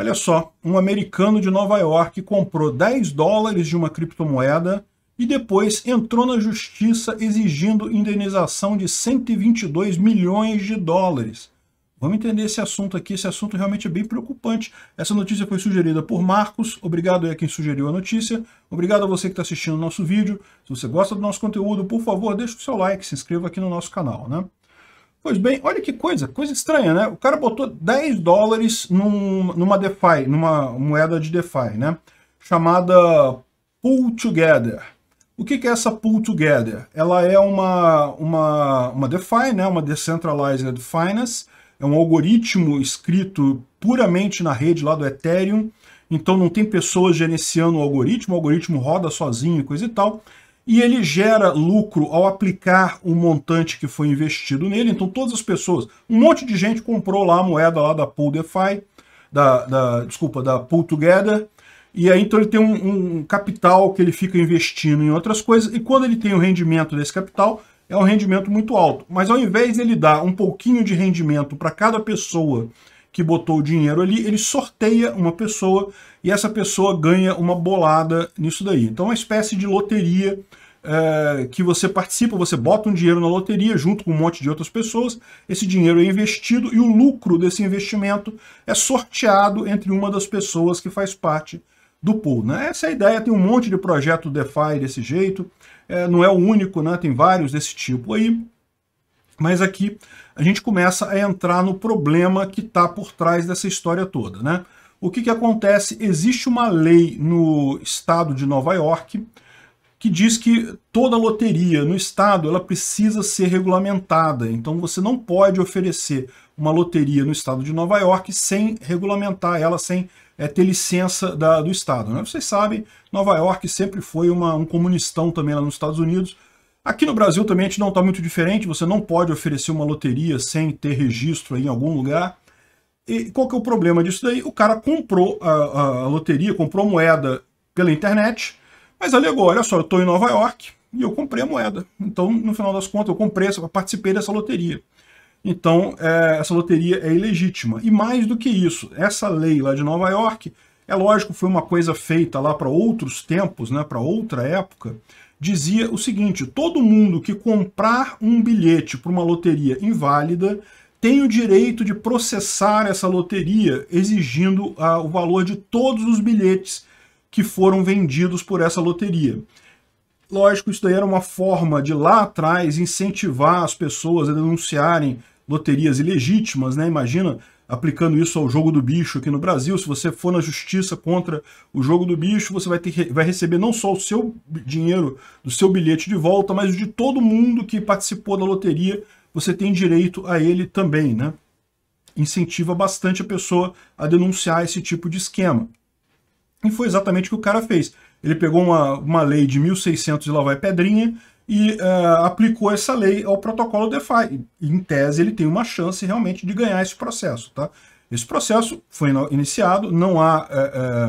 Olha só, um americano de Nova York comprou 10 dólares de uma criptomoeda e depois entrou na justiça exigindo indenização de 122 milhões de dólares. Vamos entender esse assunto aqui, esse assunto realmente é bem preocupante. Essa notícia foi sugerida por Marcos, obrigado a quem sugeriu a notícia, obrigado a você que está assistindo o nosso vídeo. Se você gosta do nosso conteúdo, por favor, deixe o seu like, se inscreva aqui no nosso canal. né? Pois bem, olha que coisa, coisa estranha, né? O cara botou 10 dólares num, numa DeFi, numa moeda de DeFi, né? Chamada Pool Together. O que, que é essa Pool Together? Ela é uma, uma, uma DeFi, né? Uma Decentralized Finance, é um algoritmo escrito puramente na rede lá do Ethereum, então não tem pessoas gerenciando o algoritmo, o algoritmo roda sozinho, coisa e tal e ele gera lucro ao aplicar o um montante que foi investido nele. Então todas as pessoas, um monte de gente comprou lá a moeda lá da Pool DeFi, da, da desculpa, da Pool Together, e aí então ele tem um, um, capital que ele fica investindo em outras coisas, e quando ele tem o rendimento desse capital, é um rendimento muito alto. Mas ao invés de ele dar um pouquinho de rendimento para cada pessoa que botou o dinheiro ali, ele sorteia uma pessoa e essa pessoa ganha uma bolada nisso daí. Então é uma espécie de loteria é, que você participa, você bota um dinheiro na loteria junto com um monte de outras pessoas, esse dinheiro é investido e o lucro desse investimento é sorteado entre uma das pessoas que faz parte do pool. Né? Essa é a ideia, tem um monte de projeto DeFi desse jeito, é, não é o único, né? tem vários desse tipo aí. Mas aqui a gente começa a entrar no problema que está por trás dessa história toda. Né? O que, que acontece? Existe uma lei no estado de Nova York que diz que toda loteria no estado ela precisa ser regulamentada. Então você não pode oferecer uma loteria no estado de Nova York sem regulamentar ela, sem é, ter licença da, do estado. Né? Vocês sabem, Nova York sempre foi uma, um comunistão também lá nos Estados Unidos. Aqui no Brasil também a gente não está muito diferente, você não pode oferecer uma loteria sem ter registro em algum lugar. E qual que é o problema disso daí? O cara comprou a, a, a loteria, comprou moeda pela internet, mas alegou, olha só, eu estou em Nova York e eu comprei a moeda. Então, no final das contas, eu comprei, eu participei dessa loteria. Então, é, essa loteria é ilegítima. E mais do que isso, essa lei lá de Nova York é lógico, foi uma coisa feita lá para outros tempos, né, para outra época, dizia o seguinte, todo mundo que comprar um bilhete para uma loteria inválida tem o direito de processar essa loteria, exigindo ah, o valor de todos os bilhetes que foram vendidos por essa loteria. Lógico, isso daí era uma forma de lá atrás incentivar as pessoas a denunciarem loterias ilegítimas, né? Imagina aplicando isso ao jogo do bicho aqui no Brasil. Se você for na justiça contra o jogo do bicho, você vai, ter, vai receber não só o seu dinheiro, do seu bilhete de volta, mas de todo mundo que participou da loteria, você tem direito a ele também, né? Incentiva bastante a pessoa a denunciar esse tipo de esquema. E foi exatamente o que o cara fez. Ele pegou uma, uma lei de 1600 e lá vai pedrinha, e uh, aplicou essa lei ao protocolo DeFi. Em tese, ele tem uma chance realmente de ganhar esse processo. Tá? Esse processo foi iniciado, não há.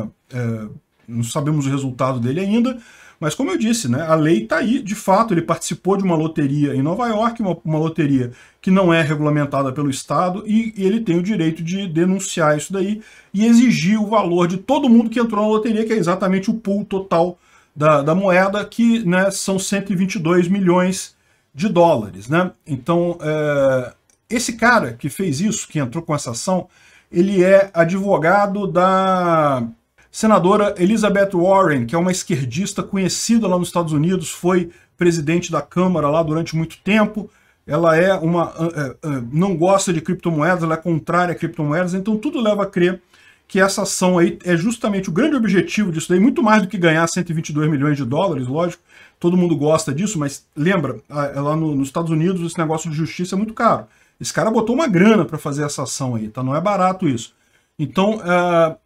Uh, uh, não sabemos o resultado dele ainda, mas como eu disse, né, a lei está aí, de fato, ele participou de uma loteria em Nova York, uma, uma loteria que não é regulamentada pelo Estado, e, e, ele tem o direito de denunciar isso daí e exigir o valor de todo mundo que entrou na loteria, que é exatamente o pool total da, da moeda, que né, são 122 milhões de dólares. Né? Então, é, esse cara que fez isso, que entrou com essa ação, ele é advogado da senadora Elizabeth Warren, que é uma esquerdista conhecida lá nos Estados Unidos, foi presidente da Câmara lá durante muito tempo, ela é uma é, é, não gosta de criptomoedas, ela é contrária a criptomoedas, então tudo leva a crer que essa ação aí é justamente o grande objetivo disso daí, muito mais do que ganhar 122 milhões de dólares, lógico, todo mundo gosta disso, mas lembra, é lá no, nos Estados Unidos esse negócio de justiça é muito caro. Esse cara botou uma grana para fazer essa ação aí, tá? Não é barato isso. Então, uh,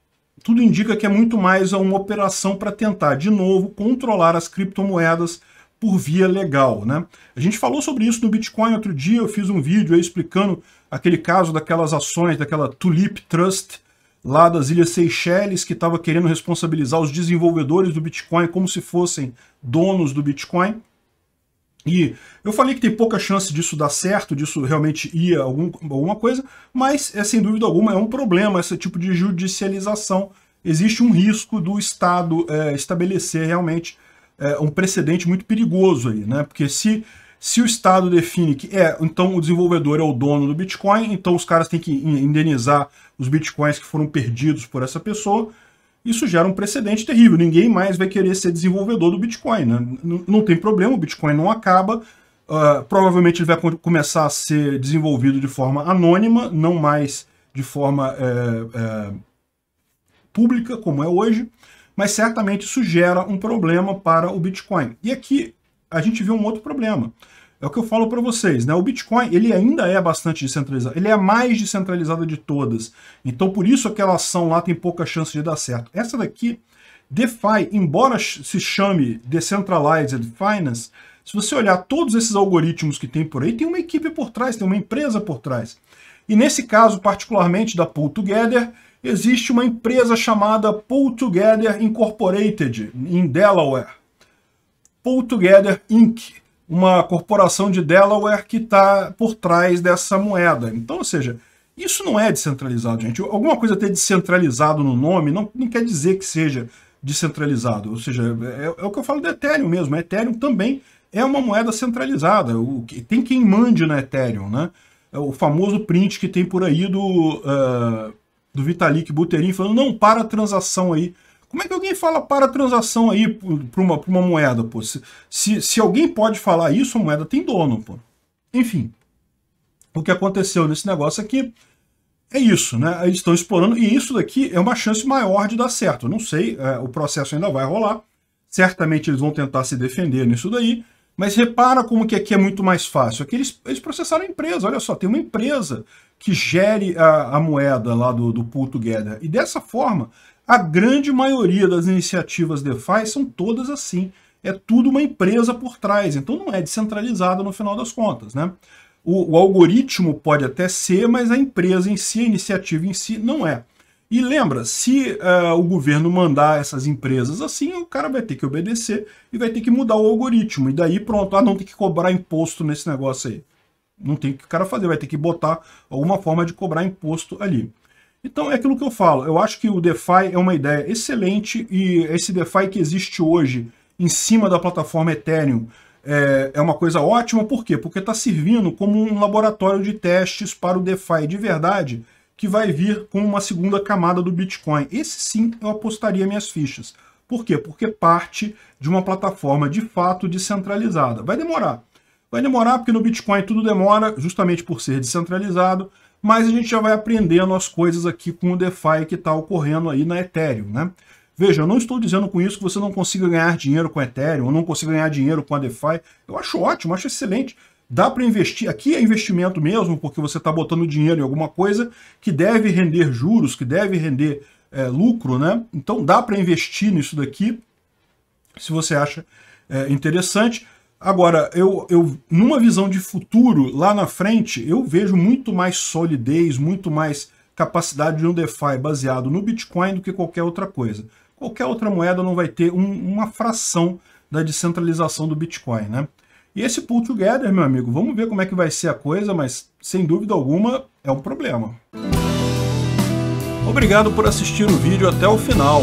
tudo indica que é muito mais uma operação para tentar, de novo, controlar as criptomoedas por via legal, né? A gente falou sobre isso no Bitcoin outro dia, eu fiz um vídeo aí explicando aquele caso daquelas ações, daquela Tulip Trust, lá das Ilhas Seychelles, que estava querendo responsabilizar os desenvolvedores do Bitcoin como se fossem donos do Bitcoin. E eu falei que tem pouca chance disso dar certo, disso realmente ir a algum, alguma coisa, mas é sem dúvida alguma é um problema esse tipo de judicialização. Existe um risco do Estado é, estabelecer realmente é, um precedente muito perigoso aí, né? Porque se se o Estado define que é, então o desenvolvedor é o dono do Bitcoin, então os caras têm que indenizar os Bitcoins que foram perdidos por essa pessoa, isso gera um precedente terrível. Ninguém mais vai querer ser desenvolvedor do Bitcoin. Né? Não, não tem problema, o Bitcoin não acaba. Uh, provavelmente ele vai começar a ser desenvolvido de forma anônima, não mais de forma é, é, pública, como é hoje, mas certamente isso gera um problema para o Bitcoin. E aqui a gente viu um outro problema. É o que eu falo para vocês, né? O Bitcoin, ele ainda é bastante descentralizado. Ele é a mais descentralizada de todas. Então, por isso aquela ação lá tem pouca chance de dar certo. Essa daqui, DeFi, embora se chame Decentralized Finance, se você olhar todos esses algoritmos que tem por aí, tem uma equipe por trás, tem uma empresa por trás. E nesse caso, particularmente da Pool Together, existe uma empresa chamada Pool Together Incorporated, em Delaware. Pull Together Inc., uma corporação de Delaware que está por trás dessa moeda. Então, ou seja, isso não é descentralizado, gente. Alguma coisa ter descentralizado no nome não, não quer dizer que seja descentralizado. Ou seja, é, é, o que eu falo do Ethereum mesmo. A Ethereum também é uma moeda centralizada. O, tem quem mande na Ethereum, né? É o famoso print que tem por aí do, uh, do Vitalik Buterin falando não para a transação aí como é que alguém fala para transação aí para uma, uma moeda, pô? Se, se, se, alguém pode falar isso, a moeda tem dono, pô. Enfim, o que aconteceu nesse negócio aqui é isso, né? Eles estão explorando, e isso daqui é uma chance maior de dar certo. Eu não sei, é, o processo ainda vai rolar. Certamente eles vão tentar se defender nisso daí, mas repara como que aqui é muito mais fácil. Aqui eles, eles processaram a empresa, olha só, tem uma empresa que gere a, a moeda lá do, do Pool Together. E dessa forma, a grande maioria das iniciativas DeFi são todas assim. É tudo uma empresa por trás, então não é descentralizada no final das contas, né? O, o algoritmo pode até ser, mas a empresa em si, a iniciativa em si, não é. E lembra, se uh, o governo mandar essas empresas assim, o cara vai ter que obedecer e vai ter que mudar o algoritmo. E daí pronto, ah, não tem que cobrar imposto nesse negócio aí. Não tem o que o cara fazer, vai ter que botar alguma forma de cobrar imposto ali. Então, é aquilo que eu falo. Eu acho que o DeFi é uma ideia excelente e esse DeFi que existe hoje em cima da plataforma Ethereum é, é uma coisa ótima. Por quê? Porque está servindo como um laboratório de testes para o DeFi de verdade que vai vir com uma segunda camada do Bitcoin. Esse sim eu apostaria minhas fichas. Por quê? Porque parte de uma plataforma de fato descentralizada. Vai demorar. Vai demorar porque no Bitcoin tudo demora, justamente por ser descentralizado mas a gente já vai aprendendo as coisas aqui com o DeFi que está ocorrendo aí na Ethereum, né? Veja, eu não estou dizendo com isso que você não consiga ganhar dinheiro com Ethereum, ou não consiga ganhar dinheiro com a DeFi. Eu acho ótimo, acho excelente. Dá para investir, aqui é investimento mesmo, porque você está botando dinheiro em alguma coisa que deve render juros, que deve render é, lucro, né? Então dá para investir nisso daqui, se você acha é, interessante. Agora, eu, eu, numa visão de futuro, lá na frente, eu vejo muito mais solidez, muito mais capacidade de um DeFi baseado no Bitcoin do que qualquer outra coisa. Qualquer outra moeda não vai ter um, uma fração da descentralização do Bitcoin, né? E esse pull together, meu amigo, vamos ver como é que vai ser a coisa, mas sem dúvida alguma é um problema. Obrigado por assistir o vídeo até o final.